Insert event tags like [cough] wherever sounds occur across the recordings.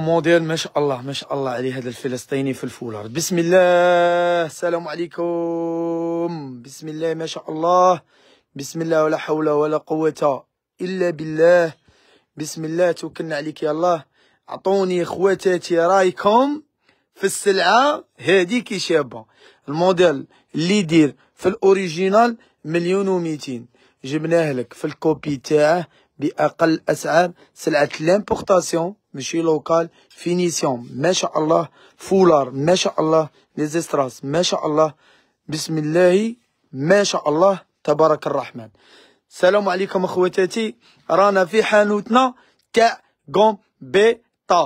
موديل ما شاء الله ما شاء الله عليه هذا الفلسطيني في الفولار بسم الله السلام عليكم بسم الله ما شاء الله بسم الله ولا حول ولا قوة إلا بالله بسم الله توكلنا عليك يا الله عطوني خواتاتي رايكم في السلعة هذيك شابة الموديل اللي يدير في الأوريجينال مليون و200 جبناه لك في الكوبي تاعه باقل اسعار سلعه لامبورطاسيون ماشي لوكال فينيسيون ما شاء الله فولار ما شاء الله ليزيستراس ما شاء الله بسم الله ما شاء الله تبارك الرحمن السلام عليكم اخواتاتي رانا في حانوتنا تاع غومبيطا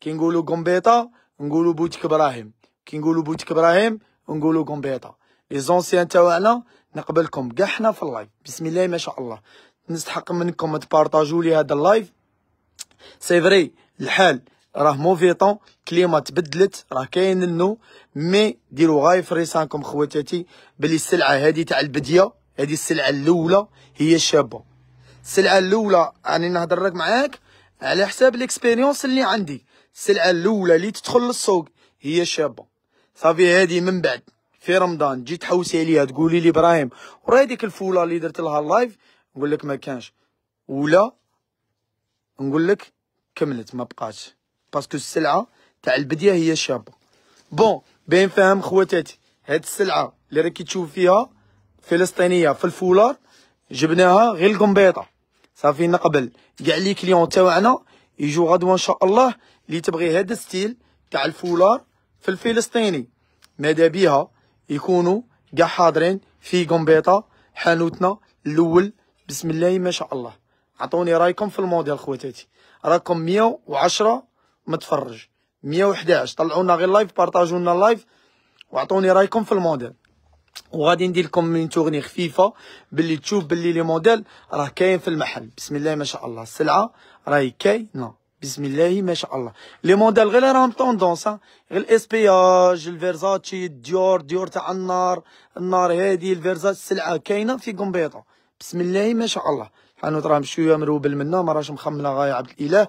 كي نقولوا غومبيطا نقولوا بوتيك ابراهيم كي نقولوا بوتيك ابراهيم نقولوا غومبيطا لي زونسيان تاعنا نقبلكم كاع حنا في اللايف بسم الله ما شاء الله نستحق منكم تبارطاجوا لي هذا اللايف سي فري الحال راه موفي طون كليما تبدلت راه كاين النو مي ديروا غاي فريسانكم خواتاتي بلي السلعه هذه تاع البديه هذه السلعه الاولى هي شابه السلعه الاولى راني يعني نهضر لك معاك على حساب الاكسبيريونس اللي عندي السلعه الاولى اللي تدخل للسوق هي شابه صافي هذه من بعد في رمضان تجي تحوسي عليها تقولي لي ابراهيم وراه هذيك الفوله اللي درت لها اللايف نقول لك ما كانش ولا نقول لك كملت ما بقاتش باسكو السلعه تاع البديه هي شابه بون باين فاهم خواتاتي هاد السلعه اللي راكي تشوف فيها فلسطينيه في الفولار جبناها غير القنبيطه صافي نقبل كاع لي كليون تاعنا يجوا غدوه ان شاء الله اللي تبغي هاد ستيل تاع الفولار في الفلسطيني ماذا بيها يكونوا كاع حاضرين في قنبيطه حانوتنا الاول بسم الله ما شاء الله عطوني رايكم في الموديل خواتاتي راكم 110 متفرج 111 طلعوا طلعونا غير لايف بارطاجونا لايف وعطوني رايكم في الموديل وغادي ندير لكم من تغني خفيفه باللي تشوف باللي لي موديل راه كاين في المحل بسم الله ما شاء الله السلعه راهي كاينه بسم الله ما شاء الله لي موديل غير راهم طوندونس غير الاسبياج الفيرزاتشي ديور ديور تاع النار النار هادي الفيرزات السلعه كاينه في قنبيطه بسم الله ما شاء الله الحانوت راهم شويه مروبل منا ما راهش مخمله غايه عبد الاله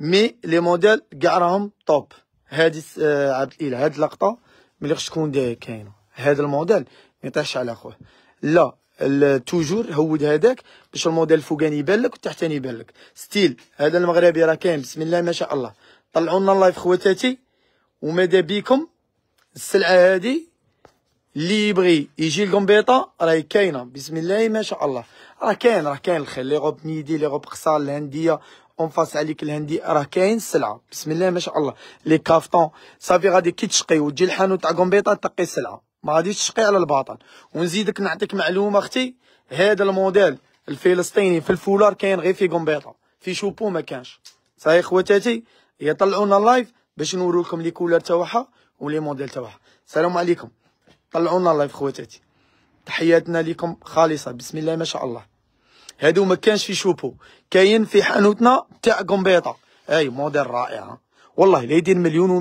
مي لي موديل كاع راهم طوب هادي عبد الاله هاد اللقطه ملي خش تكون كاينه هذا الموديل ما يطيحش على خوه لا توجور هود هذاك باش الموديل الفوقاني يبان لك والتحتاني يبان لك ستيل هذا المغربي راه كاين بسم الله ما شاء الله طلعوا لنا اللايف خواتاتي وماذا بيكم السلعه هذه اللي يبغي يجي لقنبيطه راهي كاينه بسم الله ما شاء الله راه كاين راه كاين الخير لي غوب نيدي لي غوب قصار الهنديه اون فاس عليك الهندي راه كاين السلعه بسم الله ما شاء الله لي كافطون صافي غادي كي تشقي وتجي الحانوت تاع قنبيطه تقي السلعه ما غاديش تشقي على الباطل ونزيدك نعطيك معلومه اختي هذا الموديل الفلسطيني في الفولار كاين غير في قنبيطه في شوبو ما كانش صافي خواتاتي يطلعونا اللايف باش نوريكم لي كولر تاعها ولي موديل تاعها السلام عليكم طلعونا لايف خواتاتي تحياتنا لكم خالصه بسم الله ما شاء الله هادو ما كانش في شوبو كاين في حانوتنا تاع قنبيطه اي موديل رائع والله لا يدير مليون و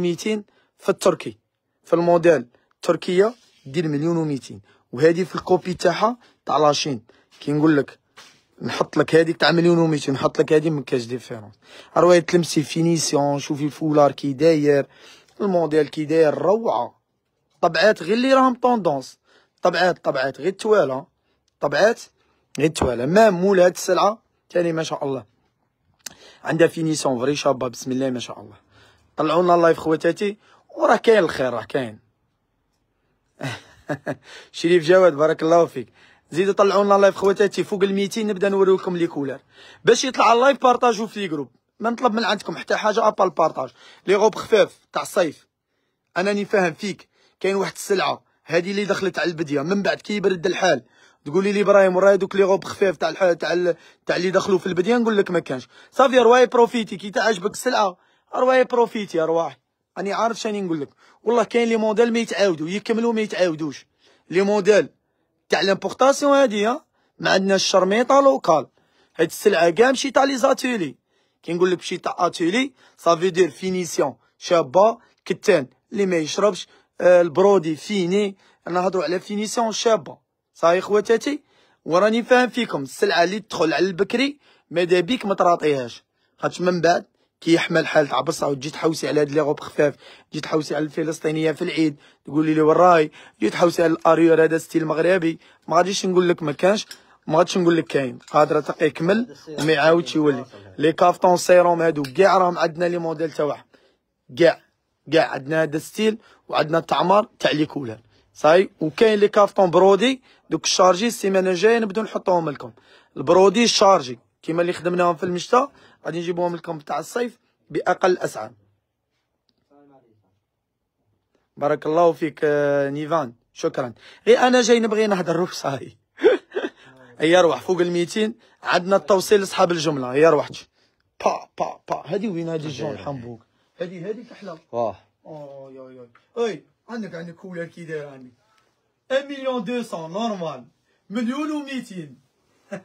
في التركي في الموديل التركيه دير مليون و200 وهادي في الكوبي تاعها تاع لاشين كي نقول لك نحط لك هذيك تاع مليون و200 نحط لك هذه من كاش ديفيرونس روايه تلمسي فينيسيون شوفي الفولار كي داير الموديل كي داير روعه طبعات غير اللي راهم طوندونس طبعات طبعات غير التوالى طبعات غير التوالى مام مول هاد السلعه تاني ما شاء الله عندها فينيسيون فري شابه بسم الله ما شاء الله طلعوا لنا اللايف خواتاتي وراه كاين الخير راه كاين [laughs] شريف جواد بارك الله فيك زيدوا طلعوا لنا اللايف خواتاتي فوق ال 200 نبدا نوريكم لي كولر باش يطلع اللايف بارطاجو في جروب ما نطلب من عندكم حتى حاجه ابا البارطاج لي غوب خفاف تاع الصيف انني فاهم فيك كاين واحد السلعه هذه اللي دخلت على البديه من بعد كي يبرد الحال تقولي لي ابراهيم وراه دوك لي غوب خفيف تاع الحال تاع ال... تاع اللي دخلوا في البديه نقول لك ما كانش صافي رواي بروفيتي كي تعجبك السلعه رواي بروفيتي ارواح راني عارف شاني نقول لك والله كاين لي موديل ما يتعاودوا يكملوا ما يتعاودوش لي موديل تاع لامبورطاسيون هادي ما عندناش شرميطه لوكال هاد السلعه كاع مشي تاع لي زاتيلي كي نقول لك مشي تاع اتيلي صافي دير فينيسيون شابه كتان اللي ما يشربش البرودي فيني هضروا على فينيسيون شابه صاي خواتاتي وراني فاهم فيكم السلعه اللي تدخل على البكري ماذا بيك ما تراطيهاش خاطش من بعد كي يحمل حالة عبصة وتجي تحوسي على هاد لي غوب خفاف تجي تحوسي على الفلسطينيه في العيد تقولي لي وراي تجي تحوسي على الاريور هذا ستيل مغربي ما غاديش نقول لك ما كانش ما غاديش نقول لك كاين قادره تلقى يكمل وما يعاودش يولي لي كافتون سيروم هادو كاع راهم عندنا لي موديل تاعهم كاع كاع عندنا هذا ستيل وعندنا التعمار تاع لي كولر صاي وكاين لي كارطون برودي دوك الشارجي السيمانه الجايه نبداو نحطوهم لكم البرودي الشارجي كيما اللي خدمناهم في المشتى غادي نجيبوهم لكم تاع الصيف باقل الاسعار بارك الله فيك آه، نيفان شكرا غير انا جاي نبغي نهضر [laughs] صاي هي روح فوق ال 200 عندنا التوصيل لصحاب الجمله هي روحك با با با هذه وين هذه الجون حنبوك هذه هذه تحلى اه اه يا يا اي عندك عندك كولر كي داير عندي 1 مليون 200 نورمال مليون و200 [laughs]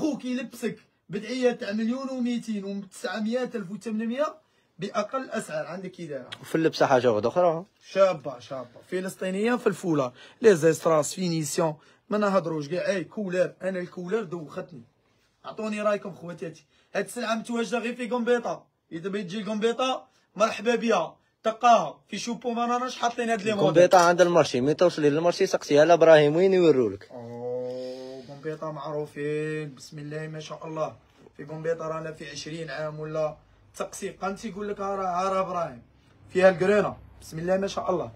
خوك يلبسك بدعيه تاع مليون و200 و 900 الف و 800 باقل اسعار عندك كي داير وفي اللبسه حاجه واحده اخرى شابه شابه فلسطينيه في الفولار لي زيستراس فينيسيون ما نهضروش كاع اي كولر انا الكولر دوختني اعطوني رايكم خواتاتي هاد السلعه متواجده غير في قنبيطه اذا بغيت تجي الكمبيطه مرحبا بها تقاها في شوبو ما راش حاطين هاد لي موديل الكمبيطه عند المارشي مي توصلي للمارشي سقسي على ابراهيم وين يورولك كومبيطا معروفين بسم الله ما شاء الله في كومبيطا رانا في 20 عام ولا تقسي قنت يقول لك راه راه ابراهيم فيها الكرينه بسم الله ما شاء الله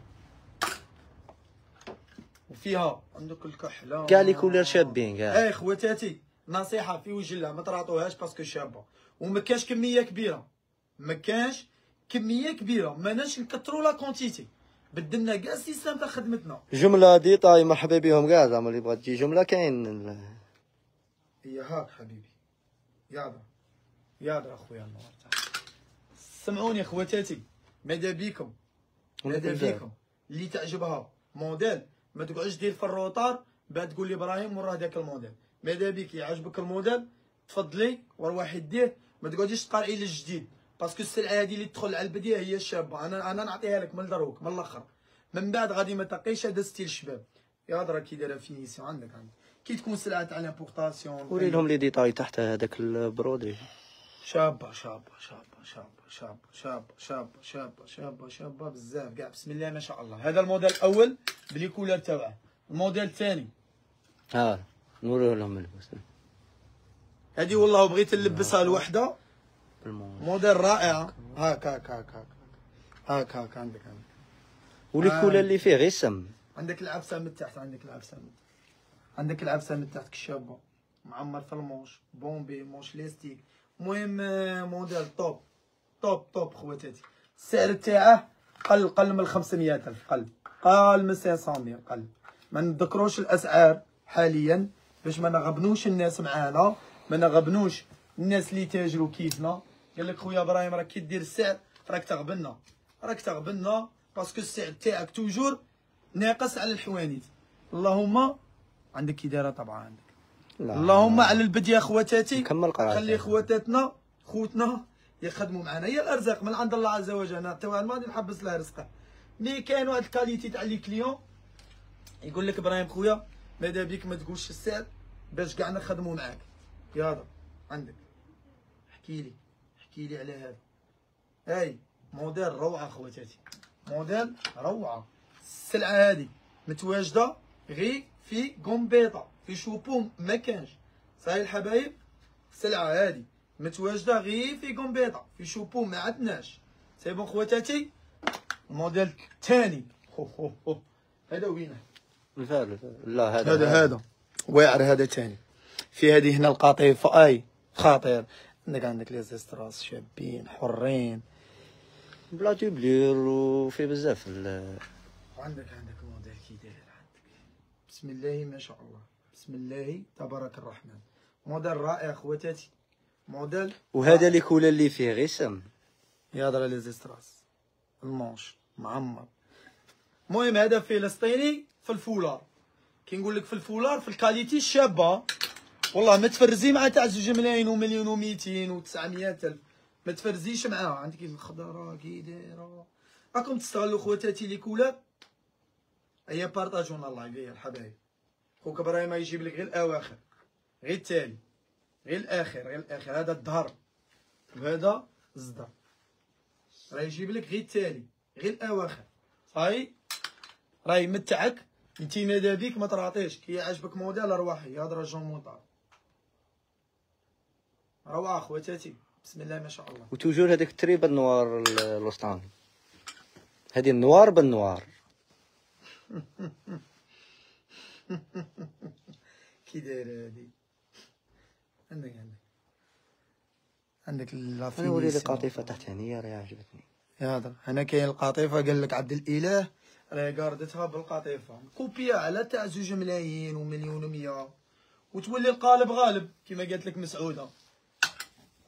وفيها عندك الكحله كاع لي كولير شابين كاع اي خواتاتي نصيحه في وجه الله ما تراطوهاش باسكو شابه وما كاش كميه كبيره ما كانش كميه كبيره ما ناش نكثروا لا كونتيتي بدلنا كاع السيستم تاع خدمتنا جمله دي طاي مرحبا بهم كاع زعما اللي بغات تجي جمله كاين هي هاك حبيبي ياضر ياضر اخويا النور سمعوني خواتاتي ماذا بيكم ماذا بيكم اللي تعجبها موديل ما تقعدش دير في الروطار بعد تقول لي ابراهيم وراه داك الموديل ماذا بيك يعجبك الموديل تفضلي وروحي ديه ما تقعديش تقارئي للجديد باسكو السلعه هادي اللي تدخل على البديه هي الشابه انا انا نعطيها لك من الدروك من الاخر من بعد غادي ما تقيش هذا ستيل شباب يا هضره كي دايره فينيسيون عندك عندك كي تكون سلعه تاع لامبورطاسيون وري لهم لي ديتاي تحت هذاك البرودوي شابه شابه شابه شابه شابه شابه شابه شابه شابه شابه بزاف كاع بسم الله ما شاء الله هذا الموديل الاول بلي كولر تاعه الموديل الثاني ها نوريه لهم اللبس هادي والله بغيت نلبسها لوحدها موديل رائع هاك هاك هاك هاك هاك هاك عندك عندك والكولا آه، اللي فيه غير سم عندك العبسه من تحت عندك من تحت عندك العبسه من تحت كشابه معمر في المونش بومبي مونش ليستيك المهم آه، موديل توب توب توب خواتاتي السعر تاعه قل قل من الف قل قل من 500 قل ما نذكروش الاسعار حاليا باش ما نغبنوش الناس معانا ما نغبنوش الناس اللي تاجروا كيفنا قال لك خويا ابراهيم راك كي دير السعر راك تغبنا راك تغبنا باسكو السعر تاعك توجور ناقص على الحوانيت اللهم عندك اداره طبعا عندك لا اللهم على البد يا خواتاتي كمل خلي خواتاتنا خوتنا يخدموا معنا هي الارزاق من عند الله عز وجل انا توا ما غادي نحبس لها رزقه مي كاين واحد الكاليتي تاع لي كليون يقول لك ابراهيم خويا ماذا بيك ما تقولش السعر باش كاع نخدموا معاك يلا عندك احكي لي احكي لي على هذا هاي موديل روعه خواتاتي موديل روعه السلعه هذه متواجده غي في قنبيطه في شوبوم ما كانش صحيح الحبايب السلعه هذه متواجده غي في قنبيطه في شوبوم ما عندناش سي بون خواتاتي الموديل الثاني هذا وينه الفار لا هذا هذا هذا واعر هذا ثاني في هذه هنا القطيفه اي خاطر عندك عندك لي زيستراس شابين حرين بلا دوبلور وفي بزاف وعندك عندك موديل كي داير عندك بسم الله ما شاء الله بسم الله تبارك الرحمن موديل رائع خواتاتي موديل وهذا اللي كولا اللي فيه غير سم يهضر على زيستراس المونش معمر المهم هذا فلسطيني في الفولار كي نقول لك في الفولار في الكاليتي الشابه والله ما تفرزي مع تاع زوج ملايين ومليون و200 و900 الف ما تفرزيش معاها عندك الخضره كي دايره راكم تستغلوا خواتاتي لي كولاب هيا بارطاجونا اللايف يا الحبايب خوك ابراهيم يجيب لك غير الاواخر غير التالي غير الاخر غير الاخر هذا الظهر وهذا الزدر راه يجيب لك غير التالي غير الاواخر هاي راه يمتعك انتي مادا بيك ما تراطيش كي عجبك موديل ارواحي هضره جون مونطار روعه خواتاتي بسم الله ما شاء الله وتوجور هذاك التري بالنوار الوسطاني هذه النوار بالنوار [laughs] كي داير هذه عندك عندك عندك لافينيسيون انا ولي القطيفه تحت هنيا راه عجبتني يا هضر هنا كاين القطيفه قال لك عبد الاله راهي قاردتها بالقطيفه كوبيا على تاع زوج ملايين ومليون و100 وتولي القالب غالب كما قالت لك مسعوده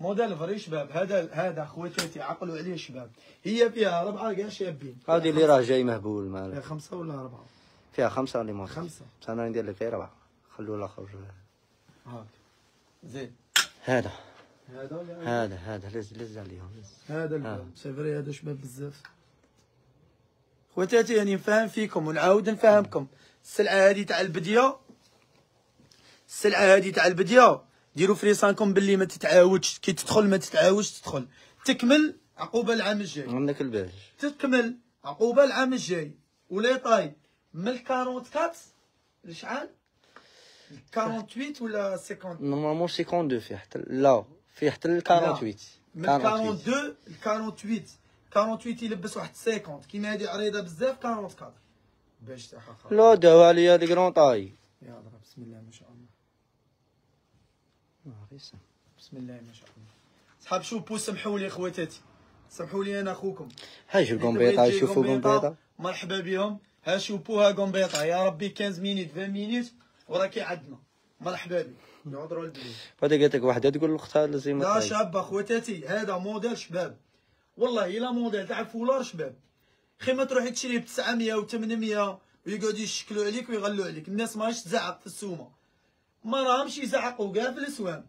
موديل فري شباب هذا هذا خواتاتي عقلوا عليه شباب هي فيها ربعه كاع شابين هذه اللي راه جاي مهبول مالك فيها خمسه ولا اربعه فيها خمسه اللي موديل خمسه بصح انا ندير لك غير ربعه خلوا الاخر هاك زين هذا هذا هذا هذا لز لز عليهم هذا سيفري هذا شباب بزاف خواتاتي يعني نفهم فيكم ونعاود نفهمكم السلعه هذه تاع البديه السلعه هذه تاع البديه ديروا فري سانكم باللي ما تتعاودش كي تدخل ما تتعاودش تدخل تكمل عقوبه العام الجاي عندك الباج تكمل عقوبه العام الجاي ولا طاي من 44 لشحال 48 ولا 50 نورمالمون 52 فيه حتى لا فيه حتى 48 من 42 ل 48 48 يلبس واحد 50 كيما هذه عريضه بزاف 44 باش تحقق لا داو عليا لي كرون طاي يا رب بسم الله ما شاء الله بسم الله ما شاء الله صحاب شوفوا سمحوا لي خواتاتي سمحوا لي انا اخوكم ها شوف قنبيطه شوفوا قنبيطه مرحبا بهم ها شوفوا ها قنبيطه يا ربي 15 مينيت 20 مينيت وراكي عندنا مرحبا بك نهضروا البنات هذا قالت لك وحده تقول لاختها لازم لا شابه خواتاتي هذا موديل شباب والله الا موديل تاع الفولار شباب خي ما تروحي تشري ب 900 و 800 ويقعدوا يشكلوا عليك ويغلوا عليك الناس ماهيش تزعق في السومه ما راهمش يزعقوا كاع في الاسوام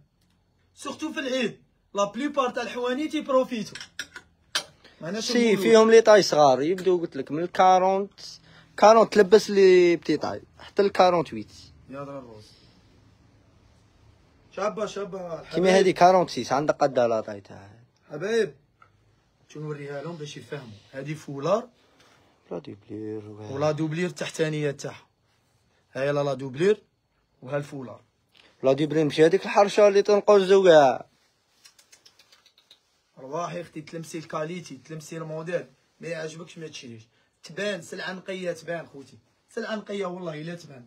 سورتو في العيد لا بليبار تاع الحواني تي تيبروفيتو شي فيهم لي طاي صغار يبدو قلت لك من ال 40 40 تلبس لي بتي طاي حتى ال 48 يا ضرب الروس شابه شابه كيما هذه 46 عندها قد لا طاي تاعها حبايب تنوريها لهم باش يفهموا هادي فولار لا دوبلير ولا دوبلير تحتانيه تاعها هاي لا دوبلير وهالفوله لا بري مشي هذيك الحرشه اللي تنقص زوكاع رواحي اختي تلمسي الكاليتي تلمسي الموديل ما يعجبكش ما تشريش تبان سلعه نقيه تبان خوتي سلعه نقيه والله الا تبان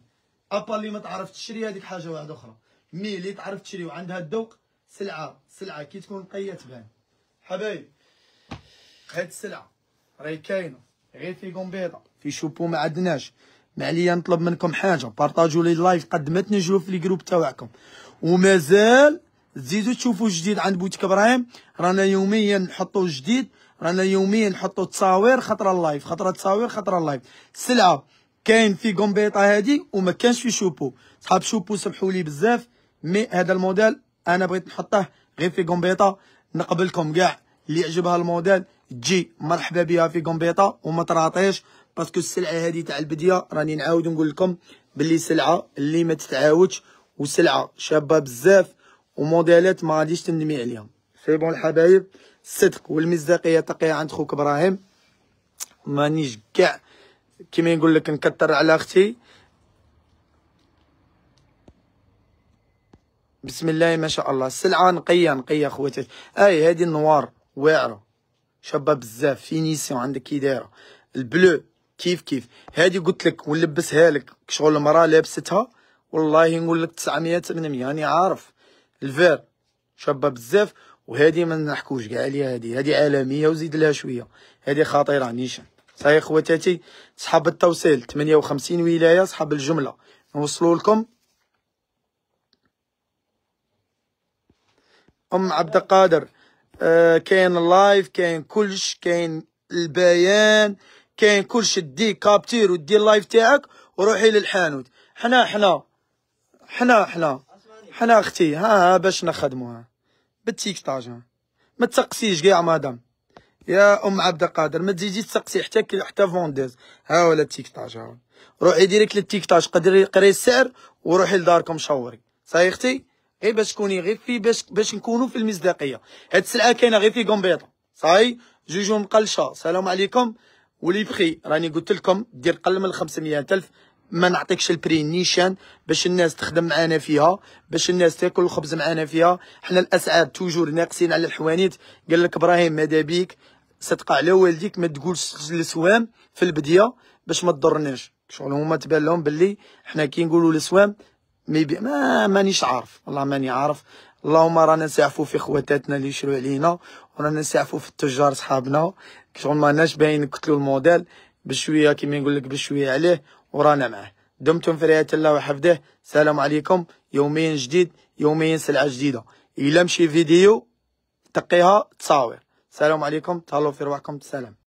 ابا اللي ما تعرف تشري هذيك حاجه واحده اخرى مي اللي تعرف تشري وعندها الذوق سلعه سلعه كي تكون نقيه تبان حبايب هاد السلعه راهي كاينه غير في قنبيطه في شوبو ما عندناش ما عليا نطلب منكم حاجه بارطاجوا لي اللايف قد ما في الجروب تاعكم ومازال تزيدوا تشوفوا جديد عند بوتيك ابراهيم رانا يوميا نحطوا جديد رانا يوميا نحطوا تصاوير خطره اللايف خطره تصاوير خطره اللايف سلعه كاين في قنبيطه هذه وما كانش في شوبو صحاب شوبو سمحوا لي بزاف مي هذا الموديل انا بغيت نحطه غير في قنبيطه نقبلكم كاع اللي يعجبها الموديل تجي مرحبا بها في قنبيطه وما تراطيش باسكو السلعه هذه تاع البديه راني نعاود نقول لكم باللي سلعه اللي ما تتعاودش وسلعه شابه بزاف وموديلات ما غاديش تندمي عليهم سي بون الحبايب الصدق والمصداقيه تقيا عند خوك ابراهيم مانيش كاع كيما نقول لك نكثر على اختي بسم الله ما شاء الله السلعه نقيه نقيه خواتي اي هذه النوار واعره شابه بزاف فينيسيون عندك كي دايره البلو كيف كيف هادي قلت لك ونلبسها لك شغل مرا لابستها والله نقول لك 900 800 راني عارف الفير شابه بزاف وهادي ما نحكوش كاع عليها هادي هادي عالميه وزيد لها شويه هادي خطيره نيشان صاي خواتاتي صحاب التوصيل 58 ولايه صحاب الجمله نوصلوا لكم ام عبد القادر آه كاين لايف كاين كلش كاين البيان كاين كلشي دي كابتير ودي اللايف تاعك وروحي للحانوت حنا حنا حنا حنا حنا اختي ها, ها باش نخدموها بالتيكتاج ما تسقسيش كاع مدام يا ام عبد القادر ما تزيديش تسقسي حتى حتى فونديز ها ولا التيكتاج ها روحي ديريكت للتيكتاج قدري قري السعر وروحي لداركم شوري صاي اختي غير باش تكوني غير في باش باش نكونوا في المصداقيه هاد السلعه كاينه غير في قنبيطه صاي جوجو مقلشه سلام عليكم ولي بخي راني قلت لكم دير قل من 500 الف ما نعطيكش البري نيشان باش الناس تخدم معانا فيها باش الناس تاكل الخبز معانا فيها حنا الاسعار توجور ناقصين على الحوانيت قال لك ابراهيم ماذا بيك صدق على والديك ما تقولش لسوام في البديه باش ما تضرناش شغل هما تبان لهم باللي حنا كي نقولوا لسوام مي ما مانيش عارف والله ماني عارف اللهم رانا نسعفو في خواتاتنا اللي يشرو علينا ورانا نسعفو في التجار صحابنا شغل ماناش باين نكتلو الموديل بشويه كيما نقول لك بشويه عليه ورانا معاه دمتم في رعايه الله وحفظه السلام عليكم يوميا جديد يوميا سلعه جديده الا مشي فيديو تقيها تصاور السلام عليكم تهلاو في رواحكم سلام